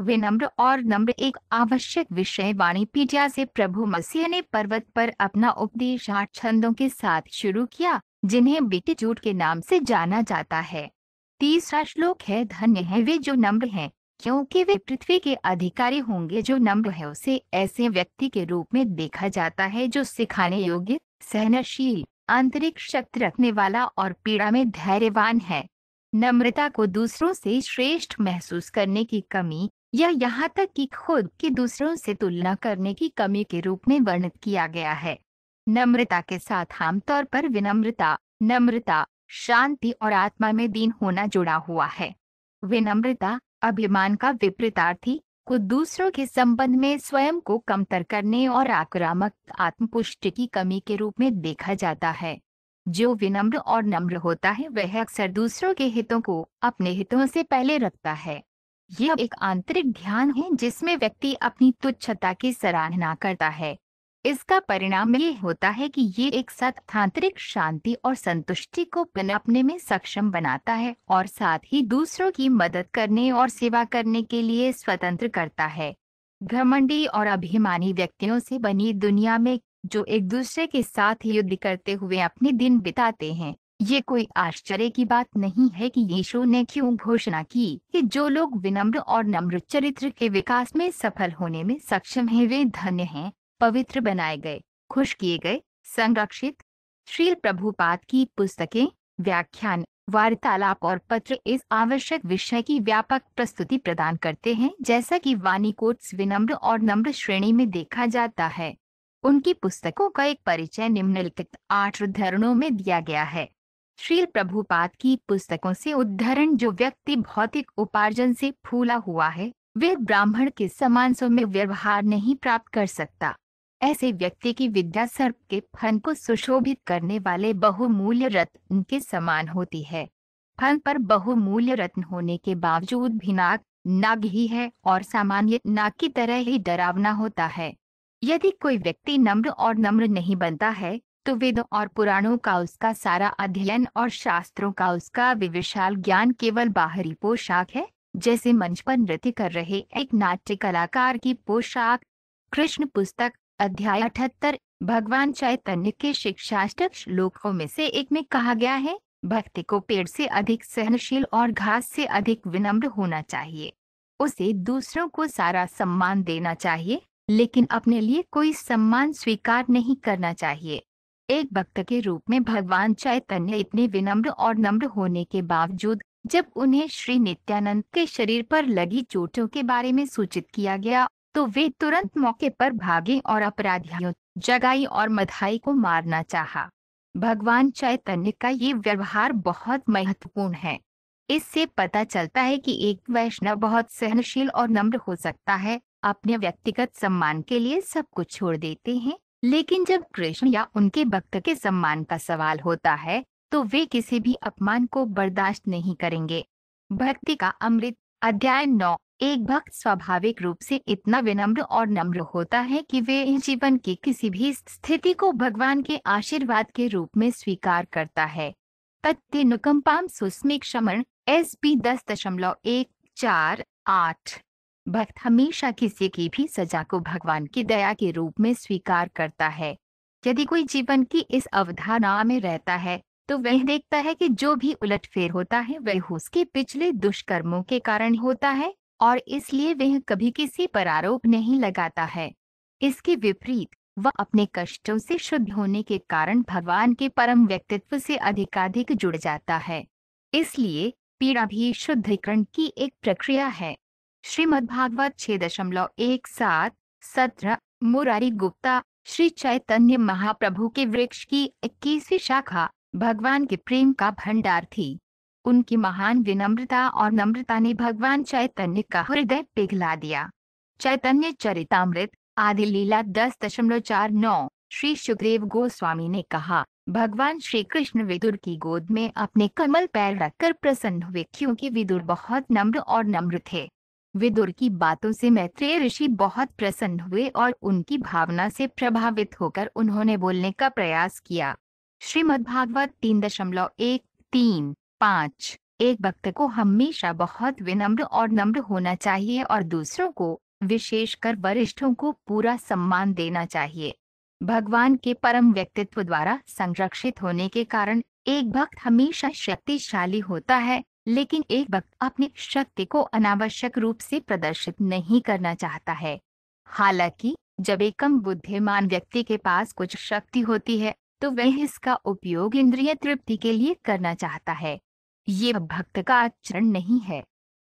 विनम्र और नम्र एक आवश्यक विषय वाणी पीटिया से प्रभु मसीह ने पर्वत पर अपना उपदेश आठ छंदों के साथ शुरू किया जिन्हें बेटी जूट के नाम से जाना जाता है तीसरा श्लोक है धन्य है वे जो नम्र हैं क्योंकि वे पृथ्वी के अधिकारी होंगे जो नम्र है उसे ऐसे व्यक्ति के रूप में देखा जाता है जो सिखाने योग्य सहनशील आंतरिक शक्ति रखने वाला और पीड़ा में धैर्यवान है नम्रता को दूसरों से श्रेष्ठ महसूस करने की कमी या यहाँ तक कि खुद के दूसरों से तुलना करने की कमी के रूप में वर्णित किया गया है नम्रता के साथ आमतौर पर विनम्रता नम्रता शांति और आत्मा में दीन होना जुड़ा हुआ है विनम्रता अभिमान का विपरीतार्थी को दूसरों के संबंध में स्वयं को कमतर करने और आक्रामक आत्मपुष्टि की कमी के रूप में देखा जाता है जो विनम्र और नम्र होता है वह अक्सर दूसरों के हितों को अपने हितों से पहले रखता है यह एक आंतरिक ध्यान है जिसमें व्यक्ति अपनी तुच्छता की सराहना करता है इसका परिणाम ये होता है कि ये एक साथ आंतरिक शांति और संतुष्टि को पनपने में सक्षम बनाता है और साथ ही दूसरों की मदद करने और सेवा करने के लिए स्वतंत्र करता है घमंडी और अभिमानी व्यक्तियों से बनी दुनिया में जो एक दूसरे के साथ युद्ध करते हुए अपने दिन बिताते हैं ये कोई आश्चर्य की बात नहीं है कि यीशु ने क्यों घोषणा की कि जो लोग विनम्र और नम्र चरित्र के विकास में सफल होने में सक्षम हैं वे धन्य हैं, पवित्र बनाए गए खुश किए गए संरक्षित श्री प्रभुपाद की पुस्तकें व्याख्यान वार्तालाप और पत्र इस आवश्यक विषय की व्यापक प्रस्तुति प्रदान करते हैं जैसा कि वानी कोट्स विनम्र और नम्र श्रेणी में देखा जाता है उनकी पुस्तकों का एक परिचय निम्नलिखित आठ धरणों में दिया गया है श्रील प्रभुपाद की पुस्तकों से उद्धरण जो व्यक्ति भौतिक उपार्जन से फूला हुआ है वे ब्राह्मण के समान सौम्य व्यवहार नहीं प्राप्त कर सकता ऐसे व्यक्ति की विद्या सर्प के फन को सुशोभित करने वाले बहुमूल्य रत्न के समान होती है फन पर बहुमूल्य रत्न होने के बावजूद भी नाग नाग ही है और सामान्य नाग की तरह ही डरावना होता है यदि कोई व्यक्ति नम्र और नम्र नहीं बनता है तो और पुराणों का उसका सारा अध्ययन और शास्त्रों का उसका विविशाल ज्ञान केवल बाहरी पोशाक है जैसे मंच पर नृत्य कर रहे एक नाट्य कलाकार की पोशाक कृष्ण पुस्तक अध्याय अठहत्तर भगवान चैतन्य के शिक्षाष्टक श्लोकों में से एक में कहा गया है भक्ति को पेड़ से अधिक सहनशील और घास से अधिक विनम्र होना चाहिए उसे दूसरों को सारा सम्मान देना चाहिए लेकिन अपने लिए कोई सम्मान स्वीकार नहीं करना चाहिए एक भक्त के रूप में भगवान चैतन्य इतने विनम्र और नम्र होने के बावजूद जब उन्हें श्री नित्यानंद के शरीर पर लगी चोटों के बारे में सूचित किया गया तो वे तुरंत मौके पर भागे और अपराधियों जगाई और मधाई को मारना चाहा। भगवान चैतन्य का ये व्यवहार बहुत महत्वपूर्ण है इससे पता चलता है कि एक वैष्णव बहुत सहनशील और नम्र हो सकता है अपने व्यक्तिगत सम्मान के लिए सब कुछ छोड़ देते हैं लेकिन जब कृष्ण या उनके भक्त के सम्मान का सवाल होता है तो वे किसी भी अपमान को बर्दाश्त नहीं करेंगे भक्ति का अमृत अध्याय नौ एक भक्त स्वाभाविक रूप से इतना विनम्र और नम्र होता है कि वे जीवन की किसी भी स्थिति को भगवान के आशीर्वाद के रूप में स्वीकार करता है पत्ते नुकम्पाम सुस्मिक श्रमण एस पी दस दशमलव एक चार आठ भक्त हमेशा किसी की भी सजा को भगवान की दया के रूप में स्वीकार करता है यदि कोई जीवन की इस अवधारणा में रहता है तो वह देखता है कि जो भी उलटफेर होता है वह उसके पिछले दुष्कर्मों के कारण होता है और इसलिए वह कभी किसी पर आरोप नहीं लगाता है इसके विपरीत वह अपने कष्टों से शुद्ध होने के कारण भगवान के परम व्यक्तित्व से अधिकाधिक जुड़ जाता है इसलिए पीड़ा भी शुद्धिकरण की एक प्रक्रिया है श्रीमद्भागवत छह दशमलव एक सात सत्रह मुरारी गुप्ता श्री चैतन्य महाप्रभु के वृक्ष की इक्कीसवीं शाखा भगवान के प्रेम का भंडार थी उनकी महान विनम्रता और नम्रता ने भगवान चैतन्य का हृदय पिघला दिया चैतन्य चरितमृत आदि लीला दस दशमलव चार नौ श्री सुग्रीव गोस्वामी ने कहा भगवान श्री कृष्ण विदुर की गोद में अपने कमल पैर रखकर प्रसन्न हुए क्योंकि विदुर बहुत नम्र और नम्र थे विदुर की बातों से मैत्रेय ऋषि बहुत प्रसन्न हुए और उनकी भावना से प्रभावित होकर उन्होंने बोलने का प्रयास किया श्रीमद्भागवत तीन दशमलव एक तीन पाँच एक भक्त को हमेशा बहुत विनम्र और नम्र होना चाहिए और दूसरों को विशेषकर वरिष्ठों को पूरा सम्मान देना चाहिए भगवान के परम व्यक्तित्व द्वारा संरक्षित होने के कारण एक भक्त हमेशा शक्तिशाली होता है लेकिन एक वक्त अपनी शक्ति को अनावश्यक रूप से प्रदर्शित नहीं करना चाहता है हालांकि जब एक कम बुद्धिमान व्यक्ति के पास कुछ शक्ति होती है तो वह इसका उपयोग इंद्रिय तृप्ति के लिए करना चाहता है ये भक्त का आचरण नहीं है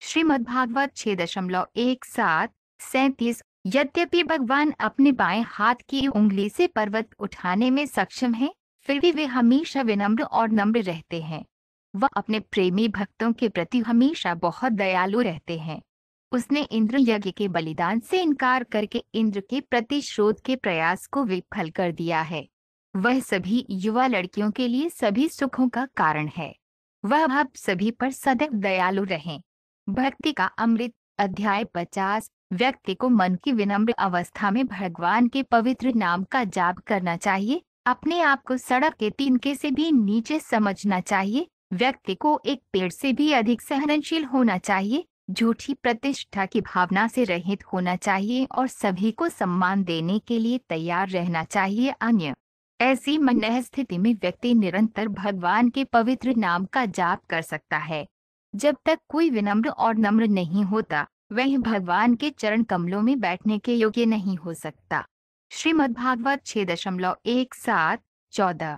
श्रीमद भागवत छह दशमलव एक सात सैतीस यद्यपि भगवान अपने बाएं हाथ की उंगली से पर्वत उठाने में सक्षम है फिर भी वे हमेशा विनम्र और नम्र रहते हैं वह अपने प्रेमी भक्तों के प्रति हमेशा बहुत दयालु रहते हैं उसने इंद्र यज्ञ के बलिदान से इनकार करके इंद्र के प्रतिशोध के प्रयास को विफल कर दिया है वह सभी युवा लड़कियों के लिए सभी सुखों का कारण है वह आप सभी पर सदैव दयालु रहें भक्ति का अमृत अध्याय पचास व्यक्ति को मन की विनम्र अवस्था में भगवान के पवित्र नाम का जाप करना चाहिए अपने आप को सड़क के तीन के से भी नीचे समझना चाहिए व्यक्ति को एक पेड़ से भी अधिक सहनशील होना चाहिए झूठी प्रतिष्ठा की भावना से रहित होना चाहिए और सभी को सम्मान देने के लिए तैयार रहना चाहिए अन्य ऐसी मन स्थिति में व्यक्ति निरंतर भगवान के पवित्र नाम का जाप कर सकता है जब तक कोई विनम्र और नम्र नहीं होता वह भगवान के चरण कमलों में बैठने के योग्य नहीं हो सकता भागवत छह दशमलव एक सात चौदह